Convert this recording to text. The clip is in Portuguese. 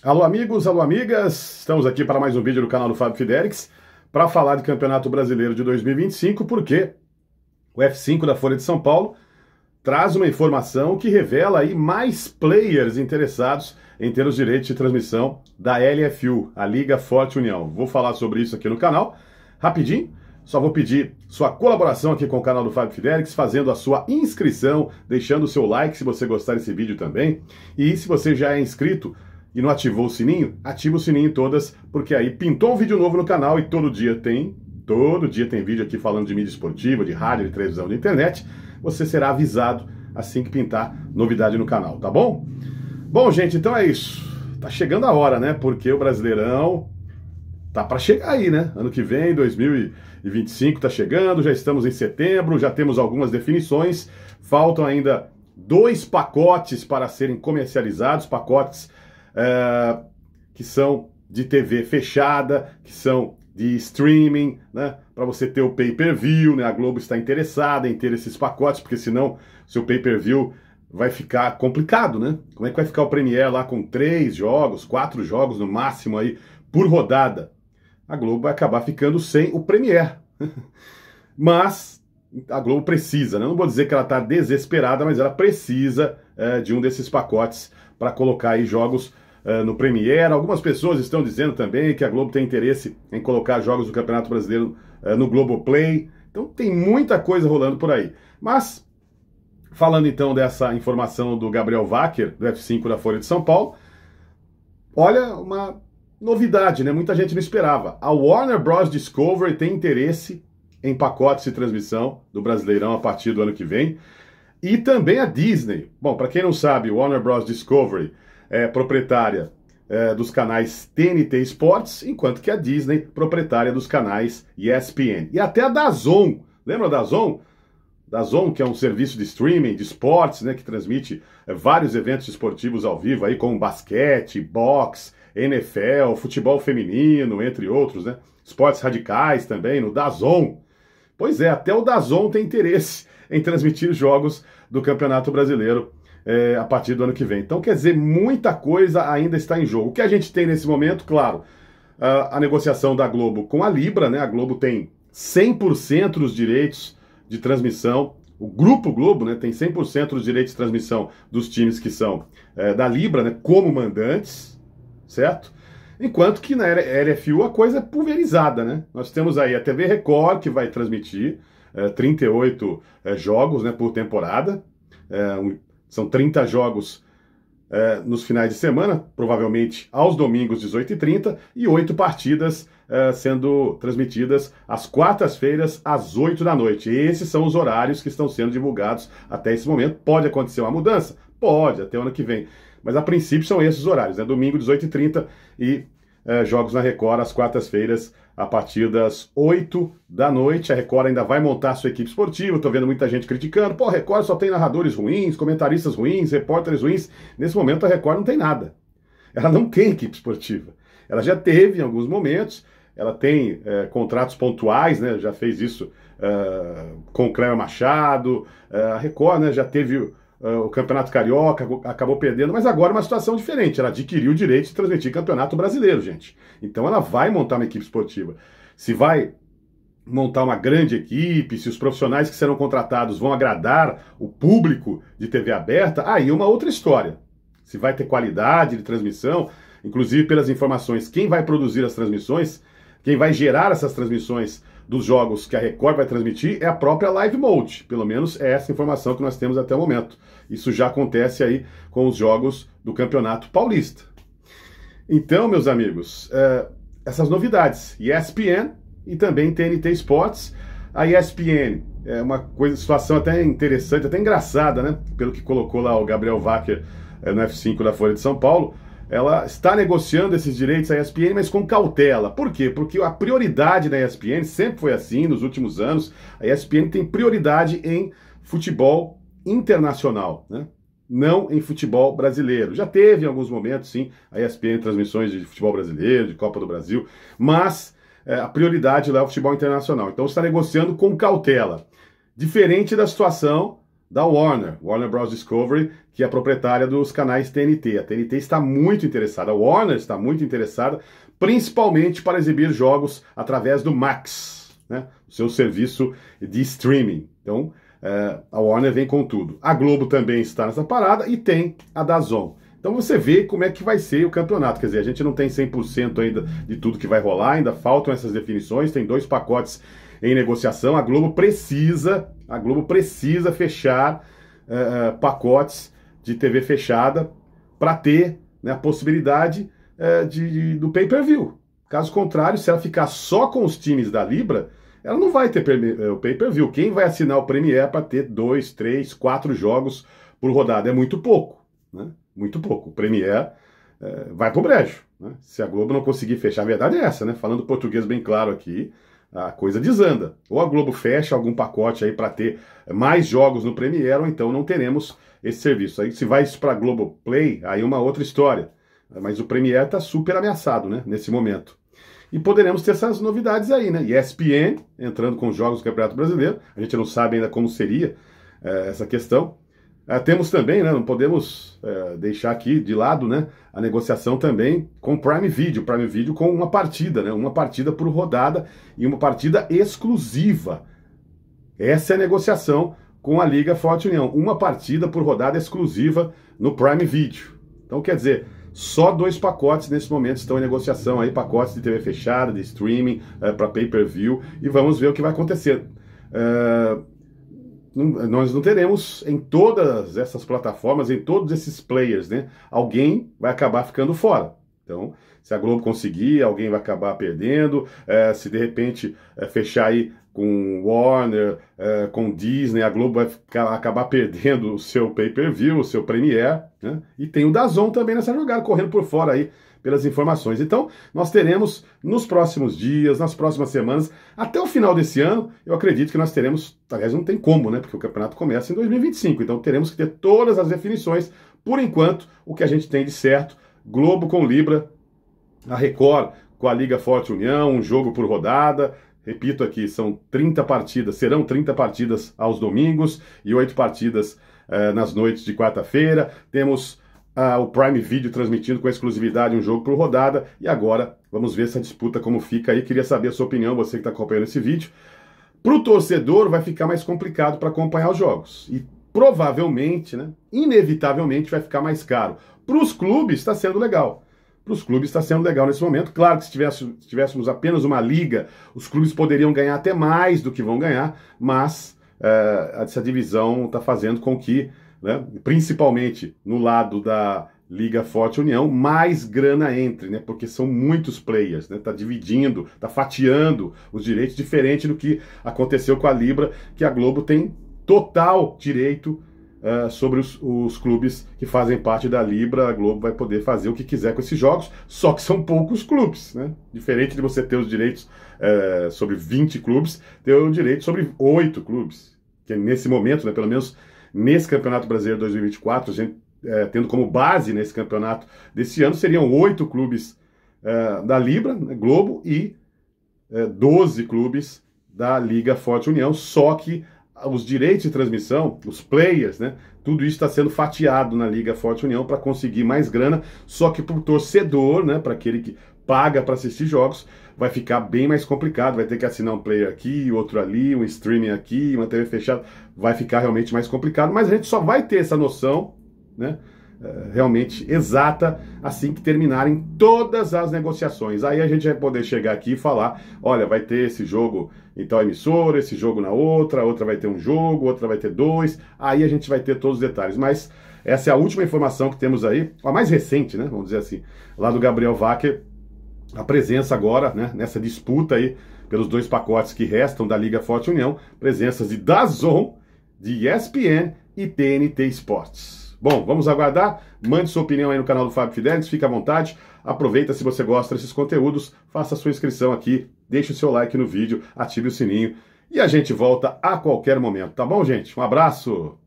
Alô amigos, alô amigas, estamos aqui para mais um vídeo do canal do Fábio Fiderix para falar de Campeonato Brasileiro de 2025, porque o F5 da Folha de São Paulo traz uma informação que revela aí mais players interessados em ter os direitos de transmissão da LFU, a Liga Forte União. Vou falar sobre isso aqui no canal rapidinho. Só vou pedir sua colaboração aqui com o canal do Fábio Fidelix, fazendo a sua inscrição, deixando o seu like se você gostar desse vídeo também. E se você já é inscrito, e não ativou o sininho, ativa o sininho em todas, porque aí pintou um vídeo novo no canal e todo dia tem, todo dia tem vídeo aqui falando de mídia esportiva, de rádio, de televisão, de internet. Você será avisado assim que pintar novidade no canal, tá bom? Bom, gente, então é isso. Tá chegando a hora, né? Porque o Brasileirão tá para chegar aí, né? Ano que vem, 2025 tá chegando, já estamos em setembro, já temos algumas definições, faltam ainda dois pacotes para serem comercializados, pacotes é, que são de TV fechada, que são de streaming, né? Para você ter o pay-per-view, né? A Globo está interessada em ter esses pacotes, porque senão seu pay-per-view vai ficar complicado, né? Como é que vai ficar o Premier lá com três jogos, quatro jogos no máximo aí por rodada? A Globo vai acabar ficando sem o Premier. mas a Globo precisa, né? não vou dizer que ela está desesperada, mas ela precisa é, de um desses pacotes para colocar aí jogos eh, no Premier. Algumas pessoas estão dizendo também que a Globo tem interesse em colocar jogos do Campeonato Brasileiro uh, no Globoplay. Então tem muita coisa rolando por aí. Mas, falando então dessa informação do Gabriel Wacker, do F5 da Folha de São Paulo, olha uma novidade, né? Muita gente não esperava. A Warner Bros. Discovery tem interesse em pacotes de transmissão do Brasileirão a partir do ano que vem. E também a Disney. Bom, para quem não sabe, Warner Bros. Discovery é proprietária é, dos canais TNT Sports, enquanto que a Disney proprietária dos canais ESPN. E até a Dazon, lembra da Dazon? Dazon, que é um serviço de streaming de esportes, né, que transmite é, vários eventos esportivos ao vivo aí como basquete, boxe, NFL, futebol feminino, entre outros, né? Esportes radicais também no Dazon. Pois é, até o Dazon tem interesse em transmitir jogos do Campeonato Brasileiro é, a partir do ano que vem. Então, quer dizer, muita coisa ainda está em jogo. O que a gente tem nesse momento, claro, a, a negociação da Globo com a Libra, né? A Globo tem 100% dos direitos de transmissão. O Grupo Globo né, tem 100% dos direitos de transmissão dos times que são é, da Libra, né, como mandantes, certo? Enquanto que na LFU a coisa é pulverizada, né? Nós temos aí a TV Record, que vai transmitir é, 38 é, jogos né, por temporada, é, um, são 30 jogos é, nos finais de semana, provavelmente aos domingos, 18h30, e oito partidas é, sendo transmitidas às quartas-feiras, às 8 da noite. Esses são os horários que estão sendo divulgados até esse momento. Pode acontecer uma mudança? Pode, até o ano que vem. Mas a princípio são esses horários, né? Domingo, 18h30 e é, jogos na Record às quartas-feiras, a partir das 8 da noite. A Record ainda vai montar sua equipe esportiva. Estou vendo muita gente criticando. Pô, a Record só tem narradores ruins, comentaristas ruins, repórteres ruins. Nesse momento, a Record não tem nada. Ela não tem equipe esportiva. Ela já teve em alguns momentos, ela tem é, contratos pontuais, né? Já fez isso é, com o Cléber Machado. É, a Record né, já teve uh, o Campeonato Carioca, acabou perdendo, mas agora é uma situação diferente. Ela adquiriu o direito de transmitir Campeonato Brasileiro, gente. Então ela vai montar uma equipe esportiva. Se vai montar uma grande equipe, se os profissionais que serão contratados vão agradar o público de TV aberta, aí é uma outra história. Se vai ter qualidade de transmissão, inclusive pelas informações, quem vai produzir as transmissões, quem vai gerar essas transmissões dos jogos que a Record vai transmitir é a própria Live Mode. Pelo menos é essa informação que nós temos até o momento. Isso já acontece aí com os jogos do Campeonato Paulista. Então, meus amigos, uh, essas novidades, ESPN e também TNT Sports. A ESPN é uma coisa, situação até interessante, até engraçada, né? Pelo que colocou lá o Gabriel Wacker é, no F5 da Folha de São Paulo ela está negociando esses direitos à ESPN, mas com cautela. Por quê? Porque a prioridade da ESPN sempre foi assim nos últimos anos. A ESPN tem prioridade em futebol internacional, né? não em futebol brasileiro. Já teve em alguns momentos, sim, a ESPN transmissões de futebol brasileiro, de Copa do Brasil, mas é, a prioridade lá é o futebol internacional. Então está negociando com cautela. Diferente da situação da Warner, Warner Bros. Discovery, que é a proprietária dos canais TNT. A TNT está muito interessada, a Warner está muito interessada, principalmente para exibir jogos através do Max, né? o seu serviço de streaming. Então, é, a Warner vem com tudo. A Globo também está nessa parada e tem a Dazon. Então você vê como é que vai ser o campeonato. Quer dizer, a gente não tem 100% ainda de tudo que vai rolar, ainda faltam essas definições, tem dois pacotes em negociação. A Globo precisa, a Globo precisa fechar uh, pacotes de TV fechada para ter né, a possibilidade uh, de, de, do pay-per-view. Caso contrário, se ela ficar só com os times da Libra, ela não vai ter o pay-per-view. Quem vai assinar o Premier é para ter dois, três, quatro jogos por rodada? É muito pouco, né? Muito pouco. O Premier é, vai pro brejo. Né? Se a Globo não conseguir fechar, a verdade é essa, né? Falando português bem claro aqui, a coisa desanda. Ou a Globo fecha algum pacote aí para ter mais jogos no Premiere, ou então não teremos esse serviço. Aí se vai isso para Globo Play, aí é uma outra história. Mas o Premiere está super ameaçado, né, nesse momento. E poderemos ter essas novidades aí, né? ESPN entrando com os jogos do Campeonato Brasileiro. A gente não sabe ainda como seria é, essa questão. Uh, temos também, né, não podemos uh, deixar aqui de lado né, a negociação também com Prime Video. Prime Video com uma partida, né, uma partida por rodada e uma partida exclusiva. Essa é a negociação com a Liga Forte União. Uma partida por rodada exclusiva no Prime Video. Então, quer dizer, só dois pacotes nesse momento estão em negociação aí, pacotes de TV fechada, de streaming, uh, é, para pay-per-view, e vamos ver o que vai acontecer. Uh, nós não teremos em todas essas plataformas, em todos esses players, né? Alguém vai acabar ficando fora. Então, se a Globo conseguir, alguém vai acabar perdendo. É, se de repente é, fechar aí com Warner, é, com Disney, a Globo vai ficar, acabar perdendo o seu pay-per-view, o seu Premiere, né? E tem o Dazon também nessa jogada, correndo por fora aí pelas informações. Então, nós teremos nos próximos dias, nas próximas semanas, até o final desse ano, eu acredito que nós teremos, aliás, não tem como, né? Porque o campeonato começa em 2025, então teremos que ter todas as definições. Por enquanto, o que a gente tem de certo, Globo com Libra, a Record com a Liga Forte União, um jogo por rodada, Repito aqui, são 30 partidas, serão 30 partidas aos domingos e 8 partidas eh, nas noites de quarta-feira. Temos ah, o Prime Video transmitindo com exclusividade um jogo por rodada. E agora vamos ver essa disputa como fica aí. Queria saber a sua opinião, você que está acompanhando esse vídeo. Para o torcedor vai ficar mais complicado para acompanhar os jogos. E provavelmente, né, inevitavelmente, vai ficar mais caro. Para os clubes está sendo legal para os clubes está sendo legal nesse momento. Claro que se, tivesse, se tivéssemos apenas uma liga, os clubes poderiam ganhar até mais do que vão ganhar, mas eh, essa divisão está fazendo com que, né, principalmente no lado da Liga Forte União, mais grana entre, né, porque são muitos players, está né, tá dividindo, está fatiando os direitos, diferente do que aconteceu com a Libra, que a Globo tem total direito é, sobre os, os, clubes que fazem parte da Libra, a Globo vai poder fazer o que quiser com esses jogos, só que são poucos clubes, né? Diferente de você ter os direitos é, sobre 20 clubes, ter o direito sobre 8 clubes. Que nesse momento, né, pelo menos nesse Campeonato Brasileiro 2024, a gente, é, tendo como base nesse campeonato desse ano, seriam 8 clubes da Libra, né, Globo, e é, 12 clubes da Liga Forte União, só que os direitos de transmissão, os players, né? Tudo isso está sendo fatiado na Liga Forte União para conseguir mais grana, só que para o torcedor, né? Para aquele que paga para assistir jogos, vai ficar bem mais complicado. Vai ter que assinar um player aqui, outro ali, um streaming aqui, uma TV fechada. Vai ficar realmente mais complicado, mas a gente só vai ter essa noção, né? Eh, realmente exata assim que terminarem todas as negociações. Aí a gente vai poder chegar aqui e falar: olha, vai ter esse jogo em tal emissora, esse jogo na outra, outra vai ter um jogo, outra vai ter dois. Aí a gente vai ter todos os detalhes. Mas essa é a última informação que temos aí, a mais recente, né? Vamos dizer assim, lá do Gabriel Wacker, a presença agora, né, nessa disputa aí pelos dois pacotes que restam da Liga Forte União, presenças de Dazon, de ESPN e TNT Sports. Bom, vamos aguardar. Mande sua opinião aí no canal do Fábio Fidelis, fica à vontade. Aproveita se você gosta desses conteúdos, faça sua inscrição aqui, deixe o seu like no vídeo, ative o sininho e a gente volta a qualquer momento, tá bom, gente? Um abraço!